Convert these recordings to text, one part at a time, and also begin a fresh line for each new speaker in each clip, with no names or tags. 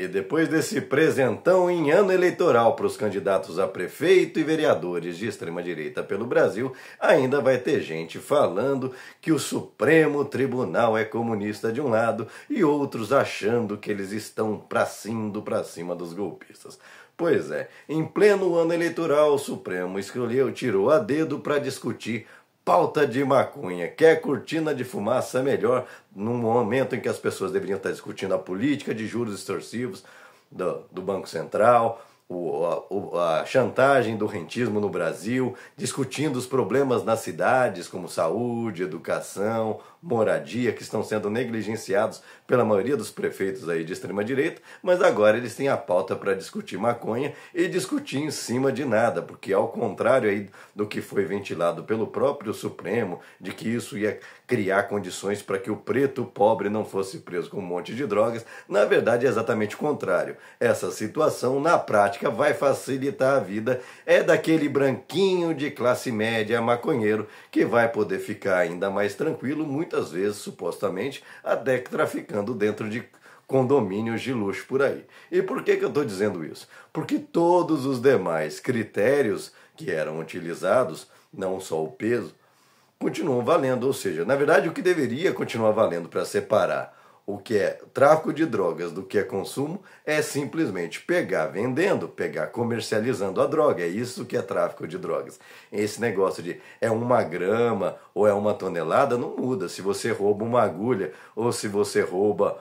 E depois desse presentão em ano eleitoral para os candidatos a prefeito e vereadores de extrema-direita pelo Brasil, ainda vai ter gente falando que o Supremo Tribunal é comunista de um lado e outros achando que eles estão pracindo para cima dos golpistas. Pois é, em pleno ano eleitoral, o Supremo escolheu, tirou a dedo para discutir pauta de maconha. Quer cortina de fumaça é melhor num momento em que as pessoas deveriam estar discutindo a política de juros extorsivos do, do Banco Central, o, a, a chantagem do rentismo no Brasil, discutindo os problemas nas cidades, como saúde, educação, moradia, que estão sendo negligenciados pela maioria dos prefeitos aí de extrema-direita, mas agora eles têm a pauta para discutir maconha e discutir em cima de nada, porque ao contrário aí do que foi ventilado pelo próprio Supremo, de que isso ia criar condições para que o preto pobre não fosse preso com um monte de drogas, na verdade é exatamente o contrário. Essa situação, na prática, prática vai facilitar a vida é daquele branquinho de classe média maconheiro que vai poder ficar ainda mais tranquilo, muitas vezes, supostamente, até traficando dentro de condomínios de luxo por aí. E por que, que eu estou dizendo isso? Porque todos os demais critérios que eram utilizados, não só o peso, continuam valendo, ou seja, na verdade o que deveria continuar valendo para separar o que é tráfico de drogas do que é consumo é simplesmente pegar vendendo, pegar comercializando a droga. É isso que é tráfico de drogas. Esse negócio de é uma grama ou é uma tonelada não muda. Se você rouba uma agulha ou se você rouba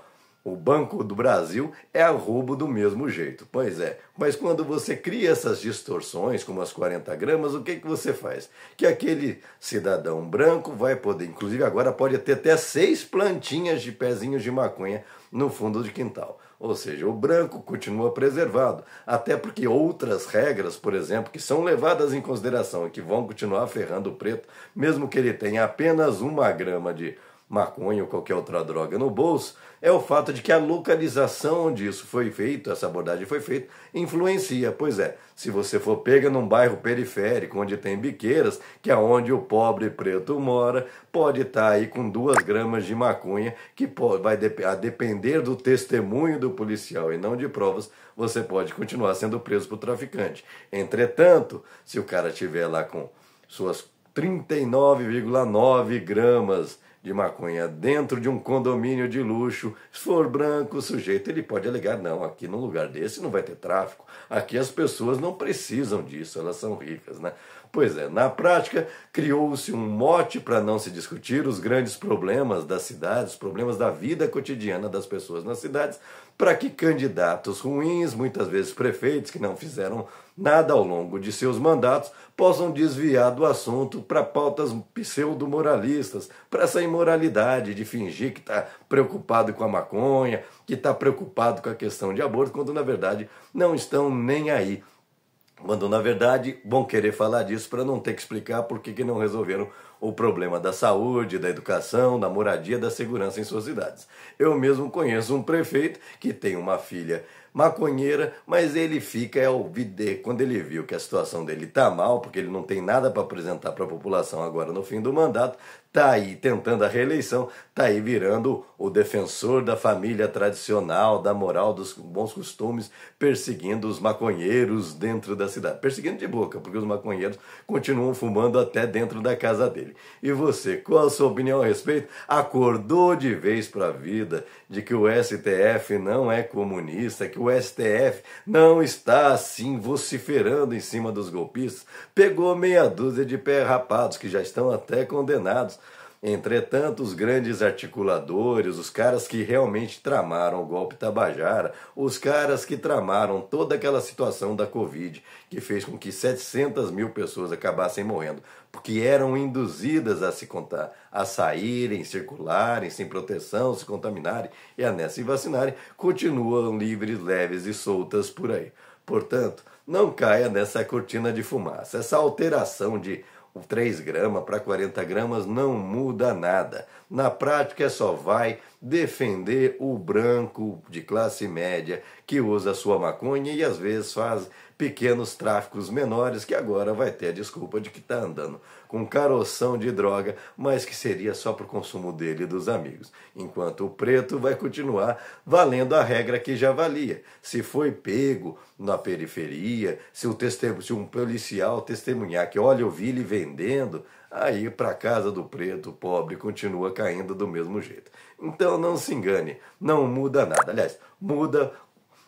o Banco do Brasil é roubo do mesmo jeito. Pois é, mas quando você cria essas distorções, como as 40 gramas, o que, que você faz? Que aquele cidadão branco vai poder, inclusive agora pode ter até seis plantinhas de pezinhos de maconha no fundo de quintal. Ou seja, o branco continua preservado, até porque outras regras, por exemplo, que são levadas em consideração e que vão continuar ferrando o preto, mesmo que ele tenha apenas uma grama de maconha ou qualquer outra droga no bolso, é o fato de que a localização onde isso foi feito, essa abordagem foi feita, influencia. Pois é, se você for pega num bairro periférico onde tem biqueiras, que é onde o pobre preto mora, pode estar tá aí com duas gramas de maconha, que pode, vai a depender do testemunho do policial e não de provas, você pode continuar sendo preso por traficante. Entretanto, se o cara tiver lá com suas 39,9 gramas de maconha dentro de um condomínio de luxo, se for branco o sujeito, ele pode alegar: não, aqui num lugar desse não vai ter tráfico, aqui as pessoas não precisam disso, elas são ricas, né? Pois é, na prática criou-se um mote para não se discutir os grandes problemas das cidades, os problemas da vida cotidiana das pessoas nas cidades, para que candidatos ruins, muitas vezes prefeitos que não fizeram nada ao longo de seus mandatos, possam desviar do assunto para pautas pseudo-moralistas, para essa imoralidade imoralidade de fingir que está preocupado com a maconha, que está preocupado com a questão de aborto, quando na verdade não estão nem aí. Quando na verdade vão querer falar disso para não ter que explicar por que não resolveram o problema da saúde, da educação, da moradia, da segurança em suas cidades. Eu mesmo conheço um prefeito que tem uma filha maconheira, mas ele fica é ouvido quando ele viu que a situação dele tá mal, porque ele não tem nada para apresentar para a população agora no fim do mandato, está aí tentando a reeleição, está aí virando o defensor da família tradicional, da moral, dos bons costumes, perseguindo os maconheiros dentro da cidade. Perseguindo de boca, porque os maconheiros continuam fumando até dentro da casa dele. E você, qual a sua opinião a respeito? Acordou de vez para a vida de que o STF não é comunista, que o STF não está assim vociferando em cima dos golpistas? Pegou meia dúzia de pé rapados que já estão até condenados Entretanto, os grandes articuladores, os caras que realmente tramaram o golpe Tabajara, os caras que tramaram toda aquela situação da Covid, que fez com que 700 mil pessoas acabassem morrendo, porque eram induzidas a se contar, a saírem, circularem, sem proteção, se contaminarem e a nessa se vacinarem, continuam livres, leves e soltas por aí. Portanto, não caia nessa cortina de fumaça, essa alteração de o 3 gramas para 40 gramas não muda nada. Na prática, é só vai defender o branco de classe média que usa sua maconha e às vezes faz pequenos tráficos menores que agora vai ter a desculpa de que está andando com caroção de droga, mas que seria só para o consumo dele e dos amigos. Enquanto o preto vai continuar valendo a regra que já valia. Se foi pego na periferia, se, o testemunho, se um policial testemunhar que olha, eu vi ele vendendo, aí para casa do preto pobre continua caindo do mesmo jeito. Então não se engane, não muda nada. Aliás, muda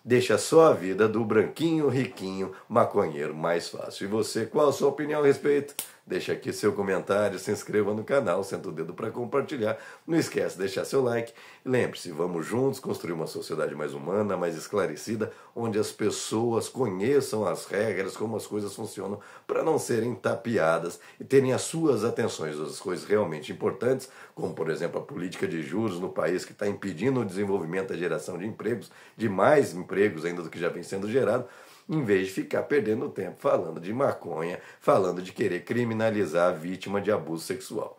deixa só a vida do branquinho, riquinho, maconheiro mais fácil. E você, qual a sua opinião a respeito? Deixe aqui seu comentário, se inscreva no canal, senta o dedo para compartilhar. Não esquece de deixar seu like. Lembre-se, vamos juntos construir uma sociedade mais humana, mais esclarecida, onde as pessoas conheçam as regras, como as coisas funcionam, para não serem tapeadas e terem as suas atenções as coisas realmente importantes, como, por exemplo, a política de juros no país que está impedindo o desenvolvimento da geração de empregos, de mais empregos ainda do que já vem sendo gerado em vez de ficar perdendo tempo falando de maconha, falando de querer criminalizar a vítima de abuso sexual.